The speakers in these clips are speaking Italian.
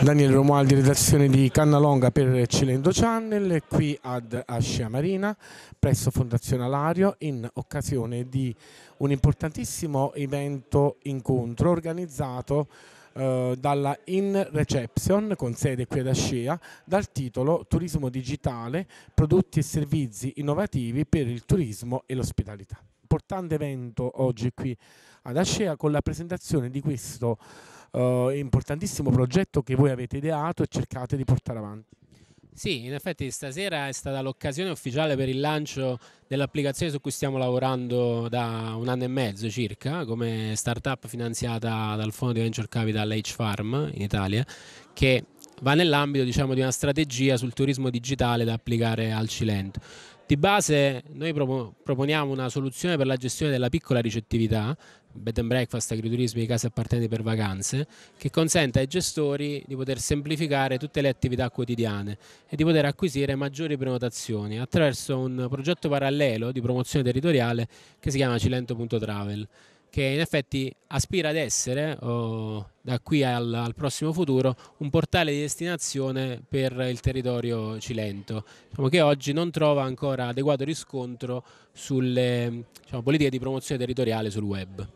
Daniele Romualdi, redazione di Cannalonga per Cilendo Channel, qui ad Ascia Marina, presso Fondazione Alario, in occasione di un importantissimo evento incontro organizzato eh, dalla In Reception, con sede qui ad Ascea, dal titolo Turismo digitale, prodotti e servizi innovativi per il turismo e l'ospitalità. Importante evento oggi qui ad Ascea con la presentazione di questo eh, importantissimo progetto che voi avete ideato e cercate di portare avanti. Sì, in effetti stasera è stata l'occasione ufficiale per il lancio dell'applicazione su cui stiamo lavorando da un anno e mezzo circa, come startup finanziata dal fondo di Venture Capital H Farm in Italia, che va nell'ambito diciamo, di una strategia sul turismo digitale da applicare al Cilento. Di base noi proponiamo una soluzione per la gestione della piccola ricettività, bed and breakfast, agriturismi, case appartenenti per vacanze, che consente ai gestori di poter semplificare tutte le attività quotidiane e di poter acquisire maggiori prenotazioni attraverso un progetto parallelo di promozione territoriale che si chiama Cilento.travel che in effetti aspira ad essere, oh, da qui al, al, prossimo futuro, un portale di destinazione per il territorio cilento, diciamo che oggi non trova ancora adeguato riscontro sulle diciamo, politiche di promozione territoriale sul web.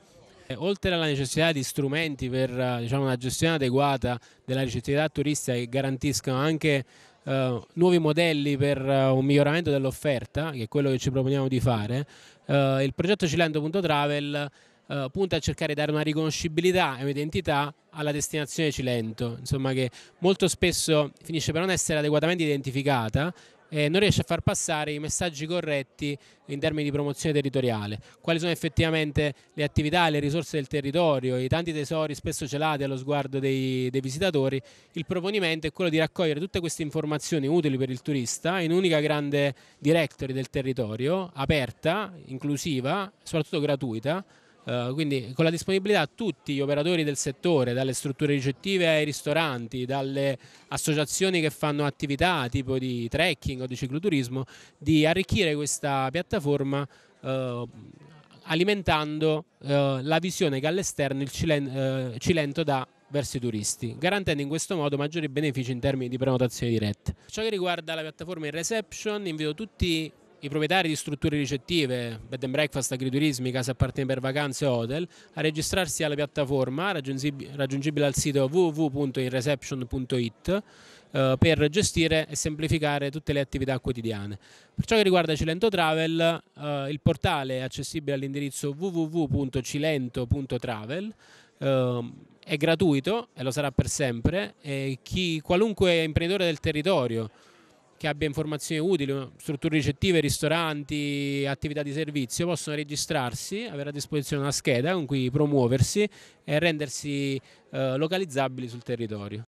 E, eh, oltre alla necessità di strumenti per diciamo, una gestione adeguata della ricettività turistica che garantiscano anche Uh, nuovi modelli per uh, un miglioramento dell'offerta, che è quello che ci proponiamo di fare, uh, il progetto Cilento.travel eh, punta a cercare di dare una riconoscibilità e un'identità alla destinazione Cilento, insomma che molto spesso finisce per non essere adeguatamente identificata e non riesce a far passare i messaggi corretti in termini di promozione territoriale, quali sono effettivamente le attività, le risorse del territorio, i tanti tesori spesso celati allo sguardo dei, dei visitatori, il proponimento è quello di raccogliere tutte queste informazioni utili per il turista in un'unica grande directory del territorio, aperta, inclusiva, soprattutto gratuita, eh, quindi con la disponibilità tutti gli operatori del settore, dalle strutture ricettive ai ristoranti, dalle associazioni che fanno attività tipo di trekking o di cicloturismo, di arricchire questa piattaforma uh, alimentando uh, la visione che all'esterno il Cilen Cilento dà verso i turisti, garantendo in questo modo maggiori benefici in termini di prenotazione diretta. Ciò che riguarda la piattaforma in reception, invito tutti i proprietari di strutture ricettive, bed and breakfast, agriturismi, case appartenenti per vacanze e hotel, a registrarsi alla piattaforma raggiungibile al sito www.inreception.it eh, per gestire e semplificare tutte le attività quotidiane. Per ciò che riguarda Cilento Travel, eh, il portale è accessibile all'indirizzo www.cilento.travel eh, è gratuito e lo sarà per sempre. E chi, qualunque imprenditore del territorio che abbia informazioni utili, strutture ricettive, ristoranti, attività di servizio, possono registrarsi, avere a disposizione una scheda con cui promuoversi e rendersi eh, localizzabili sul territorio.